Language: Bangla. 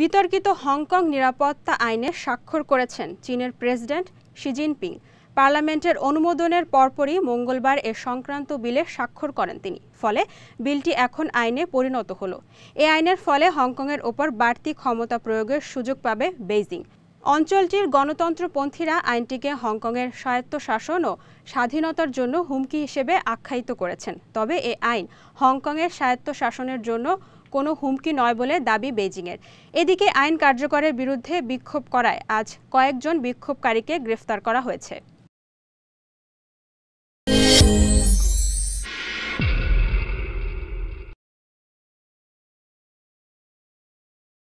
বিতর্কিত হংকং নিরাপত্তা আইনে স্বাক্ষর করেছেন চীনের প্রেসিডেন্ট শি জিনপিং পার্লামেন্টের অনুমোদনের পরপরই মঙ্গলবার এ সংক্রান্ত বিলে স্বাক্ষর করেন তিনি ফলে বিলটি এখন আইনে পরিণত হল এ আইনের ফলে হংকংয়ের ওপর বাড়তি ক্ষমতা প্রয়োগের সুযোগ পাবে বেইজিং অঞ্চলটির গণতন্ত্রপন্থীরা আইনটিকে হংকংয়ের স্বায়ত্তশাসন ও স্বাধীনতার জন্য হুমকি হিসেবে আখ্যায়িত করেছেন তবে এ আইন হংকংয়ের স্বায়ত্তশাসনের জন্য কোনো হুমকি নয় বলে দাবি বেজিংয়ের এদিকে আইন কার্যকরের বিরুদ্ধে বিক্ষোভ করায় আজ কয়েকজন বিক্ষোভকারীকে গ্রেফতার করা হয়েছে